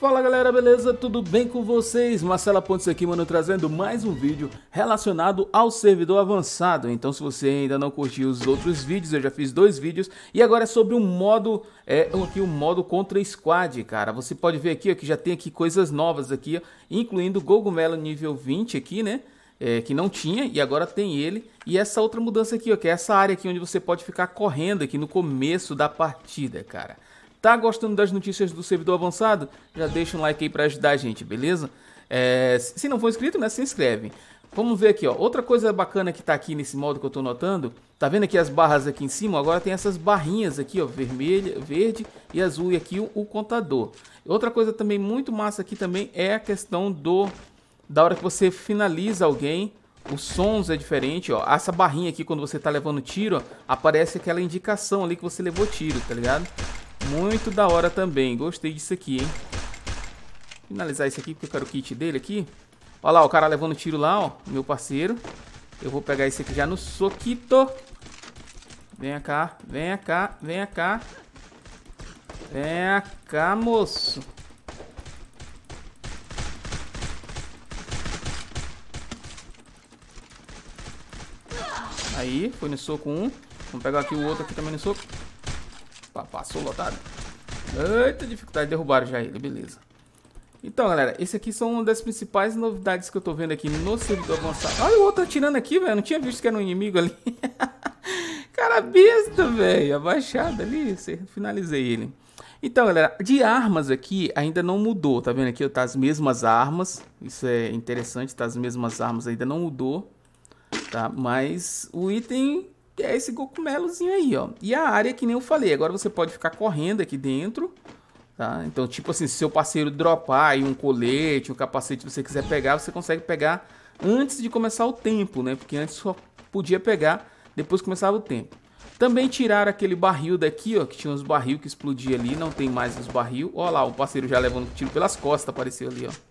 Fala galera, beleza? Tudo bem com vocês? Marcela Pontes aqui, mano, trazendo mais um vídeo relacionado ao servidor avançado. Então se você ainda não curtiu os outros vídeos, eu já fiz dois vídeos e agora é sobre um modo, é, aqui um modo contra squad, cara. Você pode ver aqui ó, que já tem aqui coisas novas aqui, ó, incluindo Gogumelo nível 20 aqui, né? É, que não tinha e agora tem ele. E essa outra mudança aqui, ó, que é essa área aqui onde você pode ficar correndo aqui no começo da partida, cara. Tá gostando das notícias do servidor avançado? Já deixa um like aí para ajudar a gente, beleza? É, se não for inscrito, né, se inscreve. Vamos ver aqui, ó. Outra coisa bacana que tá aqui nesse modo que eu tô notando, tá vendo aqui as barras aqui em cima? Agora tem essas barrinhas aqui, ó, vermelha, verde e azul e aqui o, o contador. Outra coisa também muito massa aqui também é a questão do da hora que você finaliza alguém, os sons é diferente, ó. Essa barrinha aqui quando você tá levando tiro, ó, aparece aquela indicação ali que você levou tiro, tá ligado? Muito da hora também. Gostei disso aqui, hein? Finalizar isso aqui, porque eu quero o kit dele aqui. Olha lá, o cara levando tiro lá, ó. Meu parceiro. Eu vou pegar esse aqui já no soquito. Venha cá, venha cá, venha cá. Venha cá, moço. Aí, foi no soco um. Vamos pegar aqui o outro aqui também no soco. Passou, lotado. Eita dificuldade, derrubaram já ele, beleza. Então, galera, esse aqui são uma das principais novidades que eu tô vendo aqui no servidor avançado. Olha o outro atirando aqui, velho. Não tinha visto que era um inimigo ali. Cara besta, velho. Abaixado ali. Finalizei ele. Então, galera, de armas aqui ainda não mudou. Tá vendo aqui? Tá as mesmas armas. Isso é interessante, tá as mesmas armas. Ainda não mudou. Tá? Mas o item é esse cogumelozinho aí, ó. E a área, que nem eu falei, agora você pode ficar correndo aqui dentro, tá? Então, tipo assim, se seu parceiro dropar aí um colete, um capacete, você quiser pegar, você consegue pegar antes de começar o tempo, né? Porque antes só podia pegar depois que começava o tempo. Também tiraram aquele barril daqui, ó, que tinha uns barril que explodia ali, não tem mais os barril. Ó lá, o parceiro já levando tiro pelas costas, apareceu ali, ó.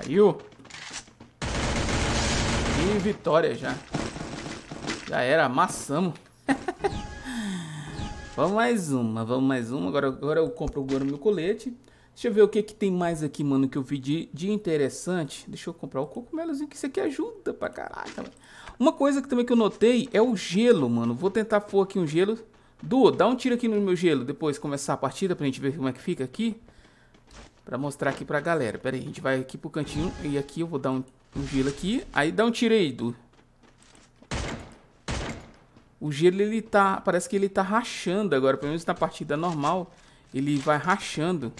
Caiu. E vitória já. Já era, amassamos. vamos mais uma, vamos mais uma. Agora, agora eu compro agora meu colete. Deixa eu ver o que, que tem mais aqui, mano, que eu vi de, de interessante. Deixa eu comprar o cogumelozinho, que isso aqui ajuda pra caraca, mano. Uma coisa que também que eu notei é o gelo, mano. Vou tentar for aqui um gelo. Du, dá um tiro aqui no meu gelo depois começar a partida pra gente ver como é que fica aqui. Pra mostrar aqui pra galera. Pera aí, a gente vai aqui pro cantinho. E aqui eu vou dar um, um gelo aqui. Aí dá um tiro aí, Edu. O gelo, ele tá... Parece que ele tá rachando agora. Pelo menos na partida normal, ele vai rachando.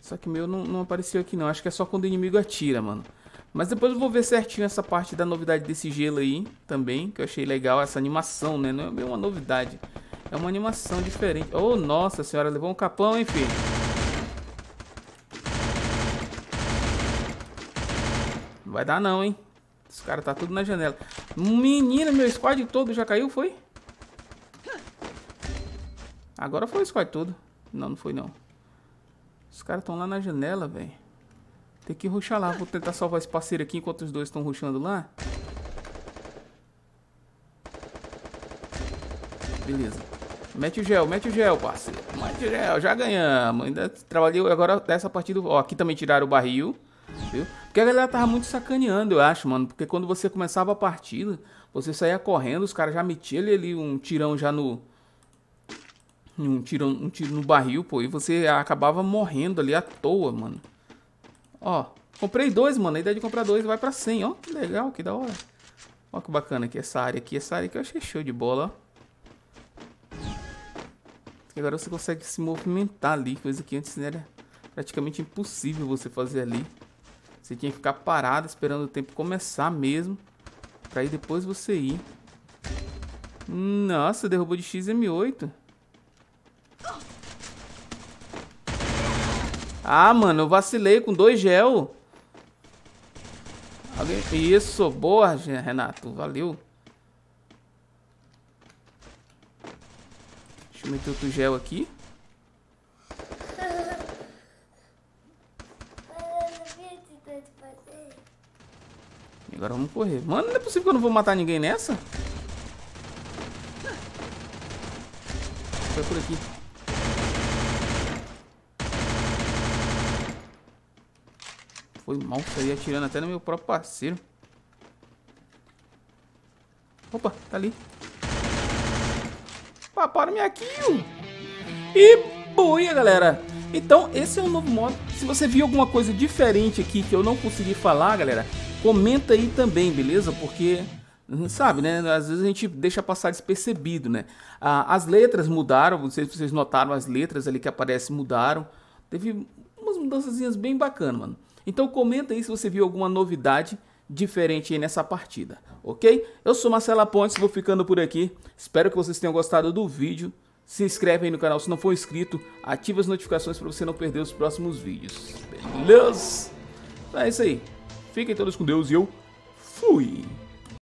Só que o meu não, não apareceu aqui, não. Acho que é só quando o inimigo atira, mano. Mas depois eu vou ver certinho essa parte da novidade desse gelo aí também, que eu achei legal essa animação, né? Não é uma novidade, é uma animação diferente. Oh, nossa senhora, levou um capão, hein, filho? Vai dar não, hein? Os caras tá tudo na janela. Menina, meu squad todo já caiu, foi? Agora foi o squad todo. Não, não foi não. Os caras estão lá na janela, velho. Tem que ruxar lá. Vou tentar salvar esse parceiro aqui enquanto os dois estão ruxando lá. Beleza. Mete o gel, mete o gel, parceiro. Mete o gel, já ganhamos. Ainda trabalhei agora nessa partida. Ó, aqui também tiraram o barril. Viu? Porque a galera tava muito sacaneando, eu acho, mano. Porque quando você começava a partida, você saía correndo, os caras já metiam ali, ali um tirão já no. Um, tiro um tiro no barril, pô. E você acabava morrendo ali à toa, mano. Ó, comprei dois, mano. A ideia de comprar dois vai pra 100. Ó, que legal, que da hora. Ó que bacana aqui essa área aqui. Essa área aqui eu achei show de bola, ó. Agora você consegue se movimentar ali, coisa que antes era praticamente impossível você fazer ali. Você tinha que ficar parado esperando o tempo começar mesmo. Pra aí depois você ir. Nossa, derrubou de XM8. Ah, mano, eu vacilei com dois gel. Alguém... Isso, boa, Renato. Valeu. Deixa eu meter outro gel aqui. Agora vamos correr. Mano, não é possível que eu não vou matar ninguém nessa? Foi por aqui. Foi mal, saí atirando até no meu próprio parceiro. Opa, tá ali. Paparam minha kill. E boia, galera. Então, esse é um novo modo. Se você viu alguma coisa diferente aqui que eu não consegui falar, galera, Comenta aí também, beleza? Porque sabe, né? Às vezes a gente deixa passar despercebido, né? Ah, as letras mudaram, não sei se vocês notaram as letras ali que aparecem mudaram. Teve umas mudanças bem bacanas, mano. Então comenta aí se você viu alguma novidade diferente aí nessa partida, ok? Eu sou Marcela Pontes, vou ficando por aqui. Espero que vocês tenham gostado do vídeo. Se inscreve aí no canal se não for inscrito. Ativa as notificações para você não perder os próximos vídeos. Beleza? Então é isso aí. Fiquem todos com Deus e eu fui!